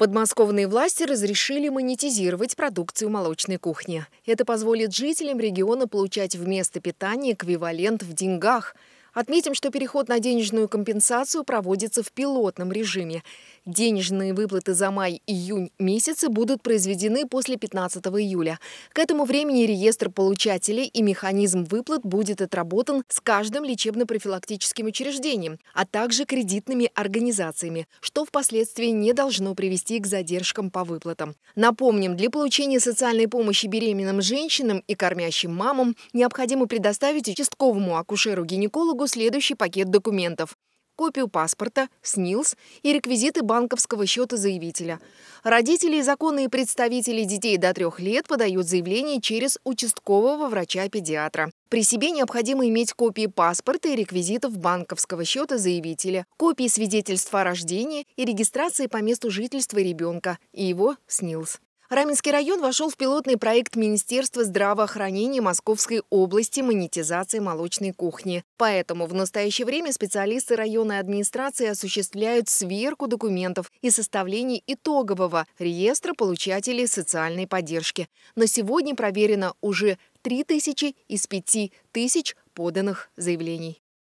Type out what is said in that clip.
Подмосковные власти разрешили монетизировать продукцию молочной кухни. Это позволит жителям региона получать вместо питания эквивалент в деньгах – Отметим, что переход на денежную компенсацию проводится в пилотном режиме. Денежные выплаты за май-июнь месяцы будут произведены после 15 июля. К этому времени реестр получателей и механизм выплат будет отработан с каждым лечебно-профилактическим учреждением, а также кредитными организациями, что впоследствии не должно привести к задержкам по выплатам. Напомним, для получения социальной помощи беременным женщинам и кормящим мамам необходимо предоставить участковому акушеру-гинекологу следующий пакет документов копию паспорта, СНИЛС и реквизиты банковского счета заявителя. Родители и законные представители детей до трех лет подают заявление через участкового врача-педиатра. При себе необходимо иметь копии паспорта и реквизитов банковского счета заявителя, копии свидетельства о рождении и регистрации по месту жительства ребенка и его СНИЛС. Раменский район вошел в пилотный проект Министерства здравоохранения Московской области монетизации молочной кухни. Поэтому в настоящее время специалисты районной администрации осуществляют сверку документов и составление итогового реестра получателей социальной поддержки. На сегодня проверено уже 3000 из 5000 поданных заявлений.